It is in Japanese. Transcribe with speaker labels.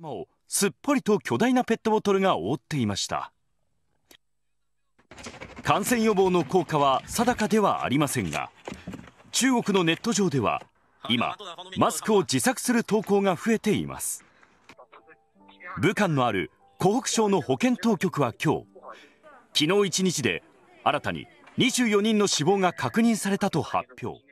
Speaker 1: 頭をすっぽりと巨大なペットボトルが覆っていました感染予防の効果は定かではありませんが中国のネット上では今マスクを自作する投稿が増えています武漢のある湖北省の保健当局は今日昨日1日で新たに24人の死亡が確認されたと発表